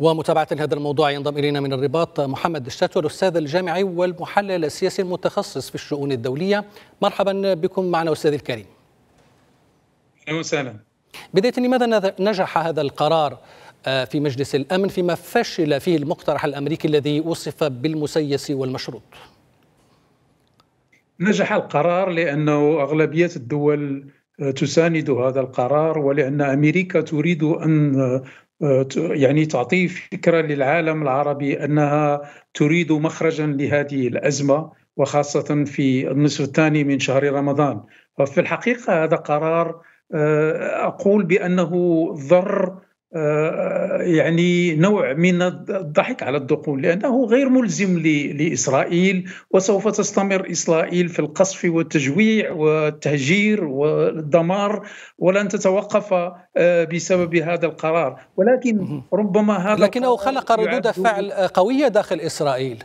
ومتابعة هذا الموضوع ينضم إلينا من الرباط محمد الشاتور الأستاذ الجامعي والمحلل السياسي المتخصص في الشؤون الدولية مرحبا بكم معنا أستاذ الكريم أهلا وسهلا بداية لماذا نجح هذا القرار آه، في مجلس الأمن فيما فشل فيه المقترح الأمريكي الذي وصف بالمسيس والمشروط نجح القرار لأنه أغلبية الدول آه، تساند هذا القرار ولأن أمريكا تريد أن يعني تعطي فكره للعالم العربي انها تريد مخرجا لهذه الازمه وخاصه في النصف الثاني من شهر رمضان ففي الحقيقه هذا قرار آه، اقول بانه ضر آه، يعني نوع من الضحك على الدخول لأنه غير ملزم لإسرائيل وسوف تستمر إسرائيل في القصف والتجويع والتهجير والدمار ولن تتوقف آه، بسبب هذا القرار ولكن ربما هذا لكنه خلق ردود فعل قوية داخل إسرائيل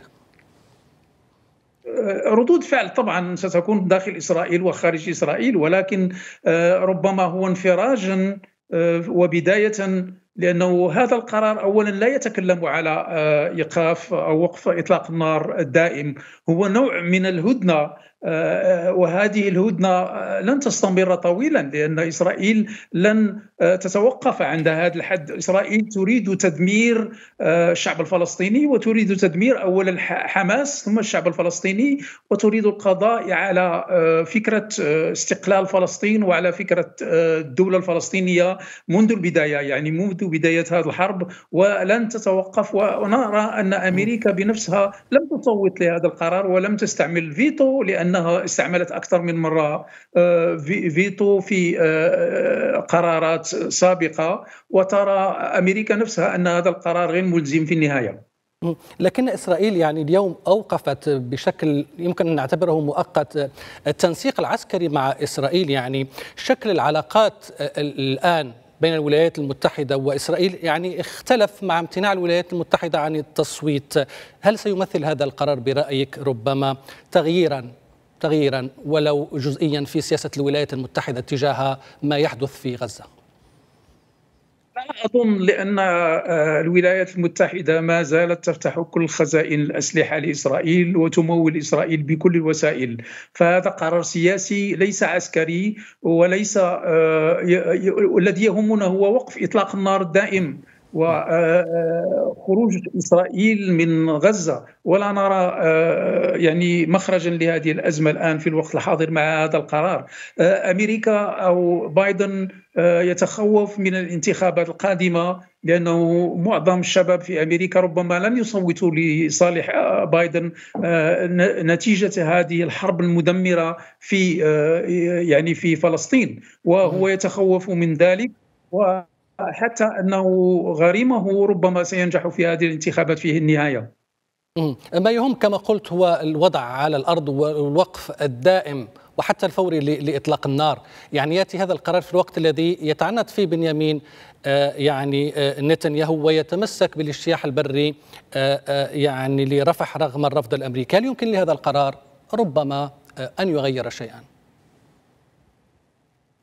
آه، ردود فعل طبعا ستكون داخل إسرائيل وخارج إسرائيل ولكن ربما هو انفراج وبدايه لانه هذا القرار اولا لا يتكلم على آه، ايقاف او وقف اطلاق النار الدائم هو نوع من الهدنه آه، آه، وهذه الهدنه آه، لن تستمر طويلا لان اسرائيل لن تتوقف عند هذا الحد، اسرائيل تريد تدمير الشعب الفلسطيني وتريد تدمير اولا حماس ثم الشعب الفلسطيني وتريد القضاء على فكره استقلال فلسطين وعلى فكره الدوله الفلسطينيه منذ البدايه يعني منذ بدايه هذه الحرب ولن تتوقف ونرى ان امريكا بنفسها لم تصوت لهذا القرار ولم تستعمل الفيتو لان لانها استعملت اكثر من مره آه، فيتو في آه، آه، قرارات سابقه وترى امريكا نفسها ان هذا القرار غير ملزم في النهايه لكن اسرائيل يعني اليوم اوقفت بشكل يمكن ان نعتبره مؤقت التنسيق العسكري مع اسرائيل يعني شكل العلاقات الان بين الولايات المتحدة وإسرائيل يعني اختلف مع امتناع الولايات المتحدة عن التصويت هل سيمثل هذا القرار برأيك ربما تغييرا تغييرا ولو جزئيا في سياسة الولايات المتحدة تجاه ما يحدث في غزة؟ لا أظن لأن آه، الولايات المتحدة ما زالت تفتح كل خزائن الأسلحة لإسرائيل وتمول إسرائيل بكل الوسائل فهذا قرار سياسي ليس عسكري وليس آه، الذي يهمنا هو وقف إطلاق النار الدائم وخروج نعم. آه، آه، اسرائيل من غزه ولا نرى آه، يعني مخرجا لهذه الازمه الان في الوقت الحاضر مع هذا القرار امريكا او بايدن يتخوف من الانتخابات القادمه لانه معظم الشباب في امريكا ربما لن يصوتوا لصالح بايدن نتيجه هذه الحرب المدمره في يعني في فلسطين وهو نعم. يتخوف من ذلك و حتى انه غريمه ربما سينجح في هذه الانتخابات في النهايه ما يهم كما قلت هو الوضع على الارض والوقف الدائم وحتى الفوري لاطلاق النار، يعني ياتي هذا القرار في الوقت الذي يتعنت فيه بنيامين آه، يعني آه، نتنياهو ويتمسك بالاجتياح البري آه، يعني لرفح رغم الرفض الامريكي، هل يمكن لهذا القرار ربما ان يغير شيئا؟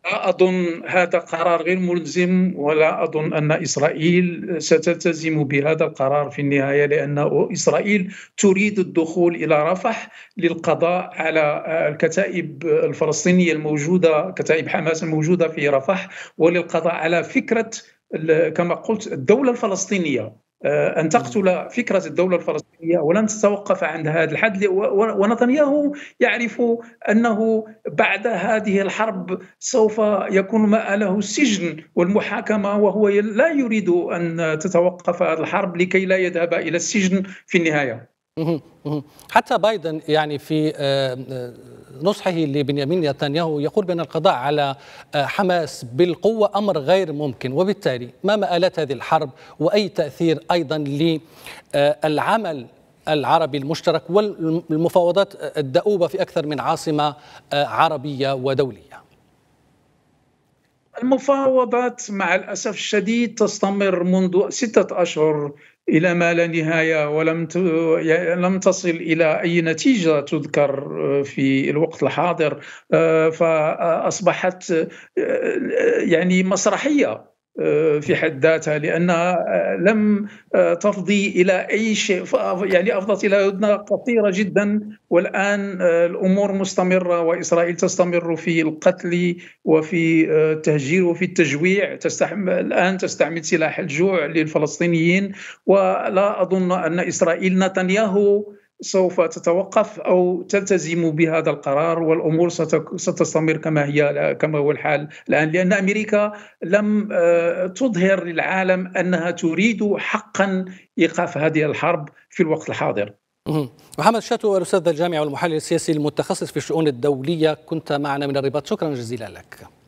لا أظن هذا قرار غير ملزم ولا أظن أن إسرائيل ستلتزم بهذا القرار في النهاية لأن إسرائيل تريد الدخول إلى رفح للقضاء على الكتائب الفلسطينية الموجودة كتائب حماس الموجودة في رفح وللقضاء على فكرة كما قلت الدولة الفلسطينية آه، ان تقتل فكره الدوله الفلسطينيه ولن تتوقف عند هذا الحد ونتنياهو يعرف انه بعد هذه الحرب سوف يكون مآله السجن والمحاكمه وهو لا يريد ان تتوقف الحرب لكي لا يذهب الى السجن في النهايه حتى بايدن يعني في آه، آه، نصحه لبنيامين نتنياهو يقول بأن القضاء على آه، حماس بالقوة أمر غير ممكن وبالتالي ما مآلات هذه الحرب وأي تأثير أيضا للعمل العربي المشترك والمفاوضات الدؤوبة في أكثر من عاصمة عربية ودولية المفاوضات مع الأسف الشديد تستمر منذ ستة أشهر إلى ما لا نهاية ولم ت... لم تصل إلى أي نتيجة تذكر آه، في الوقت الحاضر آه، فأصبحت آه، يعني مسرحية آه، في حد ذاتها لانها آه، لم آه، تفضي الى اي شيء يعني افضت الى هدنه خطيره جدا والان الامور مستمره واسرائيل تستمر في القتل وفي التهجير وفي التجويع تستحمل الان تستعمل سلاح الجوع للفلسطينيين ولا اظن ان اسرائيل نتنياهو سوف تتوقف او تلتزم بهذا القرار والامور ستستمر كما هي كما هو الحال الان لان امريكا لم آه، تظهر للعالم انها تريد حقا ايقاف هذه الحرب في الوقت الحاضر. محمد شاتو الاستاذ الجامعي والمحلل السياسي المتخصص في الشؤون الدوليه كنت معنا من الرباط شكرا جزيلا لك.